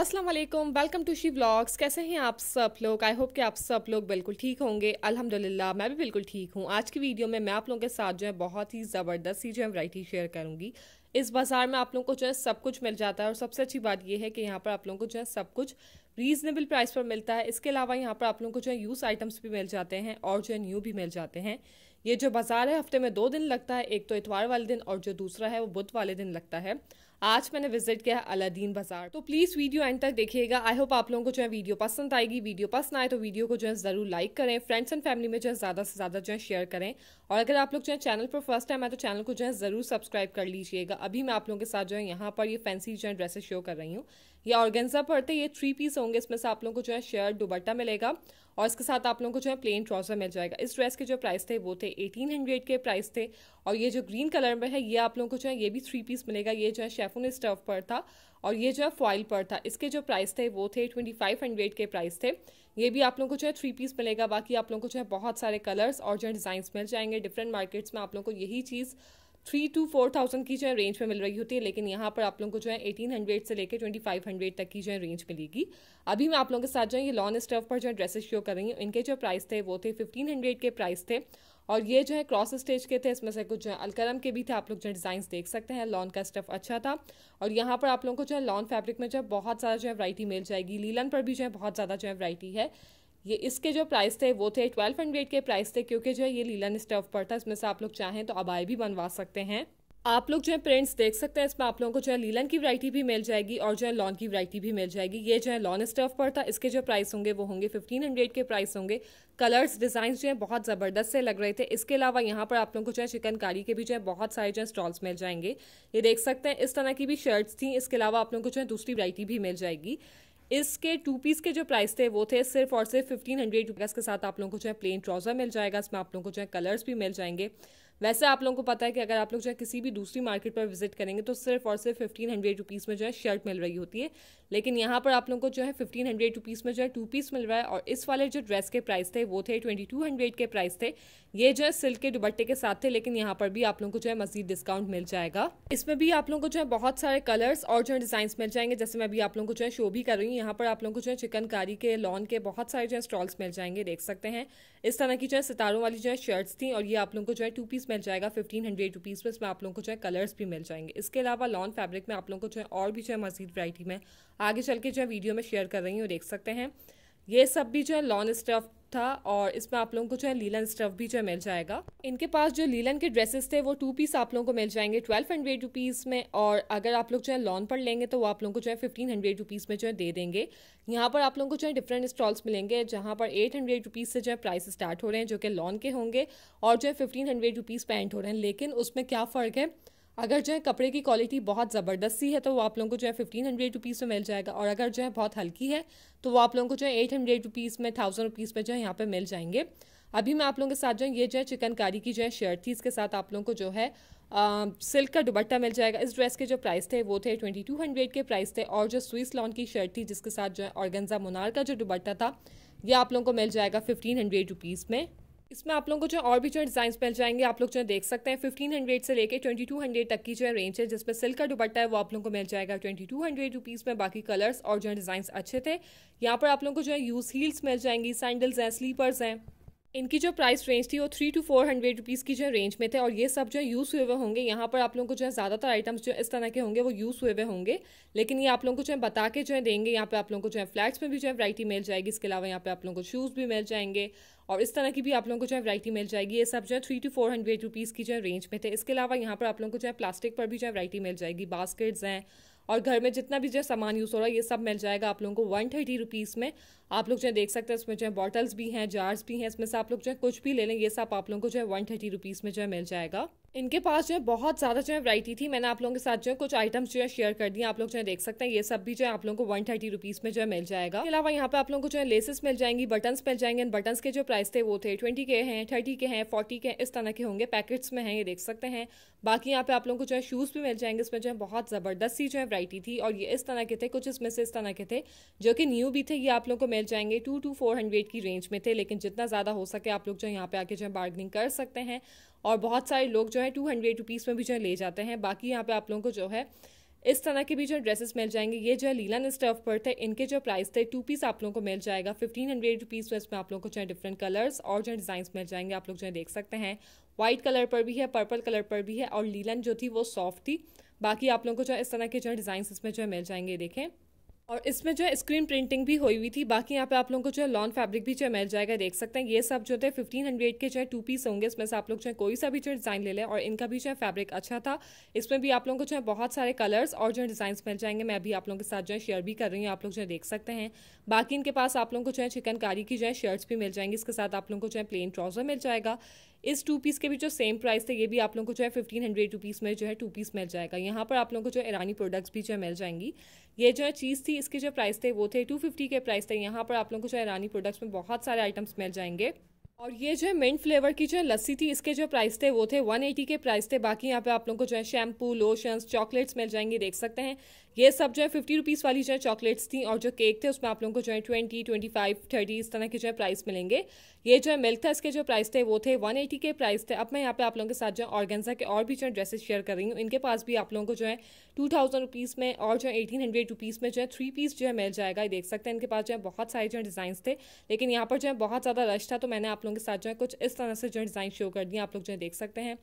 अस्सलाम वालेकुम welcome to she vlogs कैसे हैं आप सब लोग आई होप कि आप सब लोग बिल्कुल ठीक होंगे अल्हम्दुलिल्लाह मैं भी बिल्कुल ठीक हूँ आज की वीडियो में मैं आप लोगों के साथ जो है बहुत ही ज़बरदस्त सी जो है वैरायटी शेयर करूँगी इस बाज़ार में आप लोगों को जो है सब कुछ मिल जाता है और सबसे अच्छी बात यह है कि यहाँ पर आप लोगों को जो है सब कुछ रीज़नेबल प्राइस पर मिलता है इसके अलावा यहाँ पर आप लोगों को जो है यूज़ आइटम्स भी मिल जाते हैं और जो है न्यू भी मिल जाते हैं ये जो बाज़ार है हफ्ते में दो दिन लगता है एक तो इतवार वाले दिन और जो दूसरा है वो बुध वाले दिन लगता है आज मैंने विजिट किया अलादीन बाजार तो प्लीज़ वीडियो एंड तक देखिएगा आई होप आप लोगों को जो है वीडियो पसंद आएगी वीडियो पसंद आए तो वीडियो को जो है ज़रूर लाइक करें फ्रेंड्स एंड फैमिली में जो है ज़्यादा से ज़्यादा जो है शेयर करें और अगर आप लोग जो है चैनल पर फर्स्ट टाइम है तो चैनल को जो है ज़रूर सब्सक्राइब कर लीजिएगा अभी मैं आप लोगों के साथ जो है यहाँ पर ये फैंसी जो है ड्रेसेस शो कर रही हूँ ये ऑर्गेंजा पड़ते ये थ्री पीस होंगे इसमें से आप लोगों को जो है शर्ट दुबट्टा मिलेगा और इसके साथ आप लोगों को जो है प्लेन ट्राउजर मिल जाएगा इस ड्रेस के जो प्राइस थे वो थे एटीन हंड्रेड के प्राइस थे और ये जो ग्रीन कलर में है ये आप लोगों को जो है ये भी थ्री पीस मिलेगा ये जो है सेफोन स्टव पर था और ये जो है फॉइल पर था इसके जो प्राइस थे वो थे ट्वेंटी फाइव हंड्रेड के प्राइस थे ये भी आप लोगों को जो है थ्री पीस मिलेगा बाकी आप लोगों को जो है बहुत सारे कलर्स और जो है डिज़ाइंस मिल जाएंगे डिफरेंट मार्केट्स में आप लोगों को यही चीज़ थ्री टू फोर थाउजेंड की जो है रेंज में मिल रही होती है लेकिन यहाँ पर आप लोगों को जो है एटीन हंड्रेड से लेकर ट्वेंटी फाइव हंड्रेड तक की जो है रेंज मिलेगी अभी मैं आप लोगों के साथ जो है ये लॉन स्टफ पर जो है ड्रेसेस शो कर रही हूँ इनके जो प्राइस थे वो थे फिफ्टीन हंड्रेड के प्राइस थे और ये जो है क्रॉस स्टेज के थे इसमें से कुछ जो है अलकरम के भी थे आप लोग जो डिज़ाइन देख सकते हैं लॉन का स्टफ अच्छा था और यहाँ पर आप लोगों को जो है लॉन फैब्रिक में जो है बहुत सारा जो है वरायटी मिल जाएगी लीलन पर भी जो है बहुत ज़्यादा जो है वरायटी है ये इसके जो प्राइस थे वो थे ट्वेल्व हंड्रेड के प्राइस थे क्योंकि जो है ये लीलन स्टफ पर था इसमें से आप लोग चाहें तो अबाई भी बनवा सकते हैं आप लोग जो है प्रिंट्स देख सकते हैं इसमें आप लोगों को जो है लीलन की वरायटी भी मिल जाएगी और जो है लॉन की वरायटी भी मिल जाएगी ये जो है लॉन स्टफ पर था इसके जो प्राइस होंगे वो होंगे फिफ्टीन हंड्रेड के प्राइस होंगे कलर्स डिजाइन जो है बहुत ज़बरदस्त से लग रहे थे इसके अलावा यहाँ पर आप लोगों को जो है चिकनकारी के भी जो है बहुत सारे जो है स्टॉल्स मिल जाएंगे ये देख सकते हैं इस तरह की भी शर्ट्स थी इसके अलावा आप लोगों को जो है दूसरी वरायटी भी मिल जाएगी इसके टू पीस के जो प्राइस थे वो थे सिर्फ और सिर्फ फिफ्टीन हंड्रेड रुपीज़ के साथ आप लोगों को जो है प्लेन ट्राउज़र मिल जाएगा इसमें आप लोगों को जो है कलर्स भी मिल जाएंगे वैसे आप लोगों को पता है कि अगर आप लोग जो है किसी भी दूसरी मार्केट पर विजिट करेंगे तो सिर्फ और सिर्फ फिफ्टीन हंड्रेड रुपीज़ में जो है शर्ट मिल रही होती है लेकिन यहाँ पर आप लोगों को जो है फिफ्टीन हंड्रेड रुपीज़ में जो है टू पीस मिल रहा है और इस वाले जो ड्रेस के प्राइस थे वो थे ट्वेंटी टू हंड्रेड के प्राइस थे ये जो है सिल्क के दुबट्टे के साथ थे लेकिन यहाँ पर भी आप लोगों को जो है मजीद डिस्काउंट मिल जाएगा इसमें भी आप लोगों को जो है बहुत सारे कलर्स और जो है डिज़ाइन मिल जाएंगे जैसे मैं अभी आप लोगों को जो है शो भी कर रही हूँ यहाँ पर आप लोगों को जो है चिकनकारी के लॉन के बहुत सारे जो है स्टॉल्स मिल जाएंगे देख सकते हैं इस तरह की जो है सितारों वाली जो है शर्ट्स थी और ये आप लोगों को जो है टू पीस मिल जाएगा फिफ्टीन हंड्रेड रुपीज़ में इसमें आप लोगों को जो है कलर्स भी मिल जाएंगे इसके अलावा लॉन फैब्रिक में आप लोगों को जो है और भी जो है मजीद वरायटी में आगे चल के जो है वीडियो में शेयर कर रही हूँ देख सकते हैं ये सब भी जो है लॉन स्टफ था और इसमें आप लोगों को जो है लीलन स्टफ भी जो है मिल जाएगा इनके पास जो लीलन के ड्रेसेस थे वो टू पीस आप लोगों को मिल जाएंगे ट्वेल्व हंड्रेड रुपीज़ में और अगर आप लोग जो है लॉन पर लेंगे तो वो आप लोगों को जो है फिफ्टीन हंड्रेड रुपीज़ में जो है दे देंगे यहाँ पर आप लोगों को जो है डिफरेंट स्टॉल्स मिलेंगे जहाँ पर एट हंड्रेड रुपीज़ से जो है प्राइस स्टार्ट हो रहे हैं जो कि लॉन के होंगे और जो है फिफ्टीन हंड्रेड रुपीज़ पेंट हो रहे हैं लेकिन उसमें क्या फ़र्क है अगर जो है कपड़े की क्वालिटी बहुत ज़बरदस्त सी है तो वो आप लोगों को जो है फिफ्टीन हंड्रेड रुपीज़ में मिल जाएगा और अगर जो है बहुत हल्की है तो वो आप लोगों को जो है एट हंड्रेड रुपीज़ में थाउजेंड रुपीज़ में जो है यहाँ पर मिल जाएंगे अभी मैं आप लोगों के साथ जो है ये जो है चिकनकारी की जो है शर्ट थी इसके साथ आप लोगों को जो है आ, सिल्क का दुबट्टा मिल जाएगा इस ड्रेस के जो प्राइस थे वो थे ट्वेंटी टू हंड्रेड के प्राइस थे और जो स्विस लॉन की शर्ट थी जिसके साथ जो है ऑर्गेंजा मुनार का जो दुबट्टा था यह आप लोगों को मिल जाएगा फिफ्टीन हंड्रेड रुपीज़ में इसमें आप लोगों को जो और भी जो डिज़ाइन मिल जाएंगे आप लोग जो देख सकते हैं फिफ्टीन हंड्रेड से लेकर ट्वेंटी टू हंड्रेड तक की जो है रेंज है जिसमें सिल्क का दुपट्टा है वो आप लोगों को मिल जाएगा ट्वेंटी टू हंड्रेड रुपीज़ में बाकी कलर्स और जो डिज़ाइन अच्छे थे यहाँ पर आप लोगों को जो है यूज़ हील्स मिल जाएंगी सैंडल्स हैं स्लीपर्स हैं इनकी जो प्राइस रेंज थी वो three two four hundred rupees की जो रेंज में थे और ये सब जो है यूज़ हुए हुए होंगे यहाँ पर आप लोगों को जो है ज़्यादातर आइटम्स जो इस तरह के होंगे वो यूज़ हुए हुए होंगे लेकिन ये आप लोगों को जो है बता के जो है देंगे यहाँ पे आप लोगों को जो है फ्लैट्स में भी जो है वरायटी मिल जाएगी इसके अलावा यहाँ पे आप लोगों को शूज़ भी मिल जाएंगे और इस तरह की भी आप लोगों को जो है वरायटी मिल जाएगी ये सब जो है three two four hundred rupees की जो है रेंज में थे इसके अलावा यहाँ पर आप लोगों को जो है प्लास्टिक पर भी जो है वरायटी मिल जाएगी बास्केट्स हैं और घर में जितना भी जो सामान यूज़ हो रहा है ये सब मिल जाएगा आप लोगों को वन थर्टी रुपीज़ में आप लोग जो है देख सकते हैं इसमें जो है बॉटल्स भी हैं जार्स भी हैं इसमें से आप लोग जो है कुछ भी ले लें ये सब आप लोगों को जो है वन थर्टी रुपीज़ में जो है मिल जाएगा इनके पास जो है बहुत ज़्यादा जो है वैरायटी थी मैंने आप लोगों के साथ जो है कुछ आइटम्स जो है शेयर कर दिए आप लोग जो है देख सकते हैं ये सब भी जो है आप लोगों को वन थर्टी रुपीज़ में जो है मिल जाएगा इसके अलावा यहाँ पे आप लोगों को जो है लेसेस मिल जाएंगी बटन्स मिल जाएंगे इन बटन्स के जो प्राइस थे वो थे ट्वेंटी के हैं थर्टी के हैं फोर्टी के हैं इस तरह के होंगे पैकेट्स में हैं ये देख सकते हैं बाकी यहाँ पे आप लोगों को जो है शूज़ भी मिल जाएंगे इसमें जो है बहुत ज़बरदस्त सी जो है वैरायटी थी और ये इस तरह के थे कुछ इसमें से इस तरह के थे जो कि न्यू भी थे ये आप लोगों को मिल जाएंगे टू टू फोर हंड्रेड की रेंज में थे लेकिन जितना ज़्यादा हो सके आप लोग जो यहाँ पे आके जो है बार्गनिंग कर सकते हैं और बहुत सारे लोग जो है टू हंड्रेड रुपीज़ में भी जो है ले जाते हैं बाकी यहाँ पे आप लोगों को जो है इस तरह के भी जो ड्रेसेस मिल जाएंगे ये जो है लीलन स्टफ पर थे इनके जो प्राइस थे टू पीस आप लोगों को मिल जाएगा फिफ्टीन हंड्रेड रुपीज़ में इसमें आप लोगों को जो है डिफरेंट कलर्स और जो डिज़ाइन मिल जाएंगे आप लोग जो है देख सकते हैं वाइट कलर पर भी है पर्पल कलर पर भी है और लीलन जो थी वो सॉफ्ट थी बाकी आप लोगों को जो है इस तरह के जो है डिज़ाइन इसमें जो है मिल जाएंगे देखें और इसमें जो है स्क्रीन प्रिंटिंग भी हुई हुई थी बाकी यहाँ पे आप लोगों को जो है लॉन फैब्रिक भी जो है मिल जाएगा देख सकते हैं ये सब जो है फिफ्टीन हंड्रेड के जो है टू पीस होंगे इसमें से आप लोग जो है कोई सा भी जो डिज़ाइन ले लें और इनका भी जो है फैब्रिक अच्छा था इसमें भी आप लोगों को जो है बहुत सारे कलर्स और जो है डिज़ाइन मिल जाएंगे मैं अभी आप लोगों के साथ जो है शेयर भी कर रही हूँ आप लोग जो है देख सकते हैं बाकी इनके पास आप लोगों को जो है चिकनकारी की जो है शर्ट्स भी मिल जाएंगी इसके साथ आप लोगों को जो है प्लेन ट्राउज़र मिल जाएगा इस टू पीस के भी जो सेम प्राइस थे ये भी आप लोगों को जो है फिफ्टीन हंड्रेड रुपीज़ में जो है टू पीस मिल जाएगा यहाँ पर आप लोगों को जो ईरानी प्रोडक्ट्स भी जो है मिल जाएंगी ये जो है चीज़ थी इसके जो प्राइस थे वो थे टू फिफ्टी के प्राइस थे यहाँ पर आप लोगों को जो ईरानी प्रोडक्ट्स में बहुत सारे आइटम्स मिल जाएंगे और ये जो है मिंट फ्लेवर की जो लस्सी थी इसके जो प्राइस थे वो थे 180 के प्राइस थे बाकी यहाँ पे आप लोगों को जो है शैम्पू लोशंस चॉकलेट्स मिल जाएंगे देख सकते हैं ये सब जो है फिफ्टी रुपीज़ वाली जो है चॉकलेट्स थी और जो केक थे उसमें आप लोगों को जो है ट्वेंटी ट्वेंटी फाइव थर्टी इस तरह के जो है प्राइस मिलेंगे ये जो है मिल्क था इसके जो प्राइस थे वो थे वन एटी के प्राइस थे अब मैं यहाँ पे आप लोगों के साथ जो है ऑर्गेन्जा के और भी जो है ड्रेसेस शेयर कर रही हूँ इनके पास भी आप लोगों को जो है टू थाउजेंड रुपीज़ में और जो है एटीन हंड्रेड रुपीज़ में जो है थ्री पीस जो है मिल जाएगा ये देख सकते हैं इनके पास जो है बहुत सारे जो है डिजाइन थे लेकिन यहाँ पर जो है बहुत ज़्यादा रश था तो मैंने आप लोगों के साथ जो है कुछ इस तरह से जो है डिज़ाइन शो कर दिए आप लोग जो है देख सकते हैं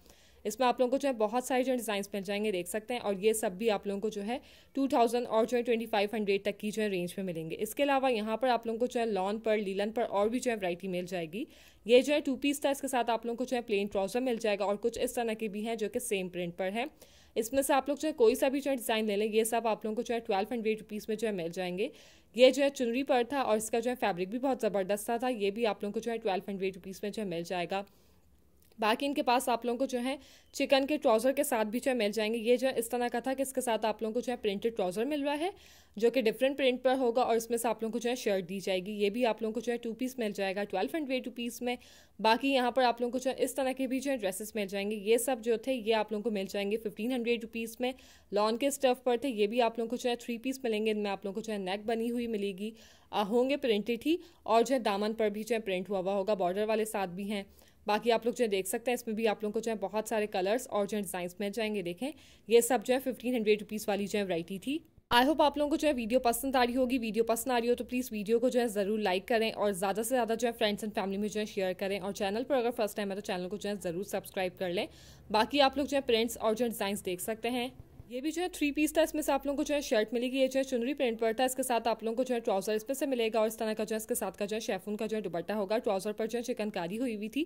इसमें आप लोगों को जो है बहुत सारे जो डिजाइन मिल जाएंगे देख सकते हैं और ये सब भी आप लोगों को जो है टू थाउजेंड और जो है ट्वेंटी फाइव हंड्रेड तक की जो है रेंज में मिलेंगे इसके अलावा यहाँ पर आप लोगों को जो है लॉन पर लीलन पर और भी जो है वैरायटी मिल जाएगी ये जो है टू पीस था इसके साथ आप लोगों को जो है प्लेन ट्राउज़र मिल जाएगा और कुछ इस तरह के भी हैं जो कि सेम प्रिंट पर है इसमें से आप लोग जो है कोई सा भी जो है डिज़ाइन ले लें ये सब आप लोगों को जो है ट्वेल्व हंड्रेड रुपीज़ में जो है मिल जाएंगे ये जो है चुनरी पर था और इसका जो है फैब्रिक भी बहुत ज़बरदस्त था ये भी आप लोगों को जो है ट्वेल्व हंड्रेड रुपीज़ में जो है मिल जाएगा बाकी इनके पास आप लोगों को जो है चिकन के ट्राउज़र के साथ भी जो है मिल जाएंगे ये जो है इस तरह का था कि इसके साथ आप लोगों को जो है प्रिंटेड ट्राउज़र मिल रहा है जो कि डिफरेंट प्रिंट पर होगा और इसमें से आप लोगों को जो है शर्ट दी जाएगी ये भी आप लोगों को जो है टू पीस मिल जाएगा ट्वेल्व हंड्रेड टू पीस में बाकी यहाँ पर आप लोगों को जो है इस तरह के भी जो है ड्रेसेस मिल जाएंगे ये सब जो थे ये आप लोगों को मिल जाएंगे फिफ्टीन हंड्रेड रुपीज़ में लॉन के स्टफ पर थे ये भी आप लोगों को जो है थ्री पीस मिलेंगे इनमें आप लोगों को जो है नेक बनी हुई मिलेगी होंगे प्रिंटेड ही और जो है दामन पर भी जो है प्रिंट हुआ हुआ होगा बॉर्डर वाले साथ भी हैं बाकी आप लोग जो है देख सकते हैं इसमें भी आप लोगों को जो है बहुत सारे कलर्स और जो है मिल जाएंगे देखें ये सब जो है फिफ्टीन हंड्रेड रुपीज़ वाली जो है वराइटी थी आई होप आप लोगों को जो है वीडियो पसंद आ रही होगी वीडियो पसंद आ रही हो तो प्लीज़ वीडियो को जो है ज़रूर लाइक करें और ज़्यादा से ज़्यादा जो है फ्रेंड्स एंड फैमिली में जो है शेयर करें और चैनल पर अगर फर्स्ट टाइम है तो चैनल को जो है ज़रूर सब्सक्राइब कर लें बाकी आप लोग जो है प्रिंट्स और जो है देख सकते हैं ये भी जो है थ्री पीस था इसमें से आप लोगों को जो है शर्ट मिलेगी ये जो है चुनरी प्रिंट पर था इसके साथ आप लोगों को जो है ट्राउजर इसमें से मिलेगा और इस तरह का जो है इसके साथ का जो है शेफून का जो है दुबट्टा होगा ट्राउजर पर जो है चिकनकारी हुई हुई थी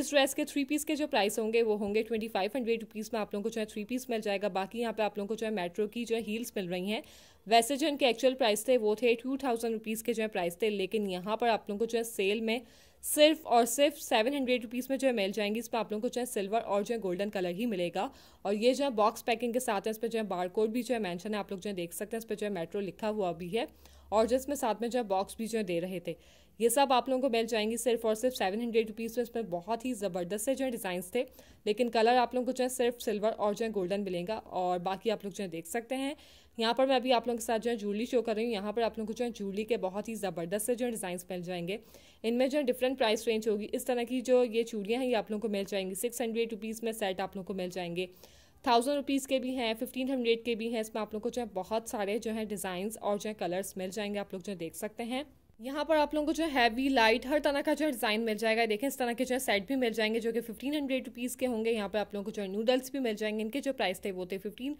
इस ड्रेस के थ्री पीस के जो प्राइस होंगे वो होंगे ट्वेंटी फाइव हंड्रेड रुपीज़ में आप लोगों को जो है थ्री पीस मिल जाएगा बाकी यहाँ पे आप लोगों को जो है मेट्रो की जो है हील्स मिल रही हैं वैसे जो इनके एक्चुअल प्राइस थे वो थे टू थाउजेंड रुपीज़ के जो है प्राइस थे लेकिन यहाँ पर आप लोगों को जो है सेल में सिर्फ और सिर्फ सेवन हंड्रेड रुपीज़ में जो है मिल जाएंगी इस पर आप लोगों को जो है सिल्वर और जो है गोल्डन कलर ही मिलेगा और ये जो है बॉक्स पैकिंग के साथ है इस पर जो है बारकोड भी जो है मैंशन है आप लोग जो है देख सकते हैं इस पर जो है मेट्रो लिखा हुआ भी है और जिसमें साथ में जो है बॉक्स भी जो है दे रहे थे ये सब आप लोगों को मिल जाएंगी सिर्फ और सिर्फ सेवन हंड्रेड रुपीज़ में इसमें बहुत ही ज़बरदस्त से जो है डिज़ाइन थे लेकिन कलर आप लोगों को जो है सिर्फ सिल्वर और जो है गोल्डन मिलेगा और बाकी आप लोग जो है देख सकते हैं यहाँ पर मैं अभी आप लोगों के साथ जो है जूली शो कर रही हूँ यहाँ पर आप लोगों को जो है जूली के बहुत ही ज़बरदस्त से जो है डिज़ाइंस मिल जाएंगे इनमें जो है डिफरेंट प्राइस रेंज होगी इस तरह की जो ये चूड़ियाँ हैं ये आप लोगों को मिल जाएंगी सिक्स हंड्रेड रुपीज़ में सेट आप लोगों को मिल जाएंगे थाउजेंड रुपीज़ के भी हैं फिफ्टीन हंड्रेड के भी हैं इसमें आप लोगों को जो है बहुत सारे जो है डिज़ाइंस और जो है कलर्स मिल जाएंगे आप लोग जो देख सकते हैं यहाँ पर आप लोगों को जो हैवी लाइट हर तरह का जो है डिज़ाइन मिल जाएगा देखें इस तरह के जो है सेट भी मिल जाएंगे जो कि फिफ्टीन हंड्रेड रुपीज़ के होंगे यहाँ पर आप लोगों को जो है नूडल्स भी मिल जाएंगे इनके जो प्राइस थे वो थे फिफ्टीन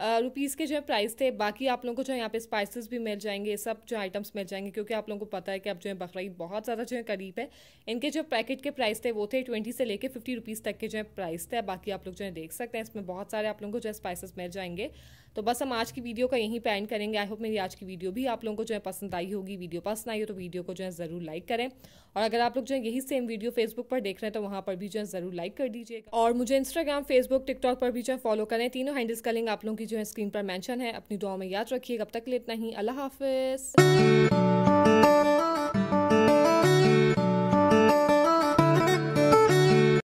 रुपीज़ के जो है प्राइस थे बाकी आप लोगों को जो है यहाँ पे स्पाइसेस भी मिल जाएंगे सब जो आइटम्स मिल जाएंगे क्योंकि आप लोगों को पता है कि अब जो है बकरीद बहुत ज़्यादा जो है करीब है इनके जो पैकेट के प्राइस थे वो थे ट्वेंटी से लेके फिफ्टी रुपीज़ तक के जो है प्राइस थे बाकी आप लोग जो है देख सकते हैं इसमें बहुत सारे आप लोगों को जो है स्पाइसेस मिल जाएंगे तो बस हम आज की वीडियो का यहीं पे एंड करेंगे आई होप मेरी आज की वीडियो भी आप लोगों को जो है पसंद आई होगी वीडियो पसंद आई हो तो वीडियो को जो है ज़रूर लाइक करें और अगर आप लोग जो है यही सेम वीडियो फेसबुक पर देख रहे हैं तो वहाँ पर भी जो है ज़रूर लाइक कर दीजिएगा और मुझे इंस्टाग्राम फेसबुक टिकटॉक पर भी जो है फॉलो करें तीनों हैंडल्स का लिंक आप लोगों की जो है स्क्रीन पर मैंशन है अपनी दुआ में याद रखिए कब तक के नहीं ही अल्लाह हाफिज़